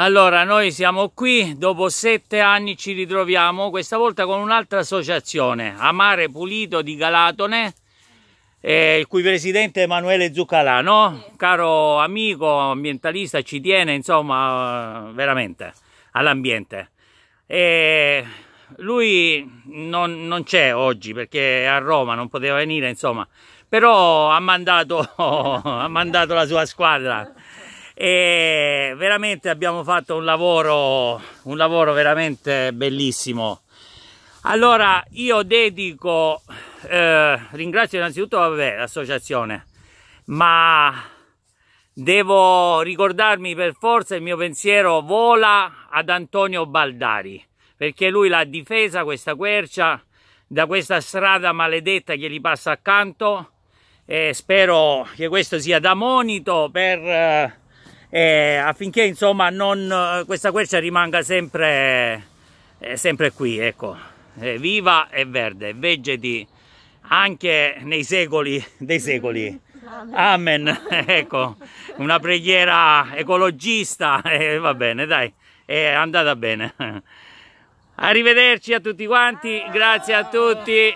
Allora, noi siamo qui, dopo sette anni ci ritroviamo, questa volta con un'altra associazione, Amare Pulito di Galatone, eh, il cui presidente è Emanuele Zuccalà, Caro amico, ambientalista, ci tiene, insomma, veramente, all'ambiente. lui non, non c'è oggi perché è a Roma, non poteva venire, insomma, però ha mandato, ha mandato la sua squadra. E veramente abbiamo fatto un lavoro, un lavoro veramente bellissimo. Allora io dedico, eh, ringrazio innanzitutto l'associazione, ma devo ricordarmi per forza il mio pensiero vola ad Antonio Baldari, perché lui l'ha difesa questa quercia da questa strada maledetta che gli passa accanto e spero che questo sia da monito per... Eh, eh, affinché insomma non, eh, questa quercia rimanga sempre, eh, sempre qui, ecco, eh, viva e verde, vegeti anche nei secoli dei secoli. Amen, Amen. ecco, una preghiera ecologista, eh, va bene, dai, è andata bene. Arrivederci a tutti quanti, grazie a tutti.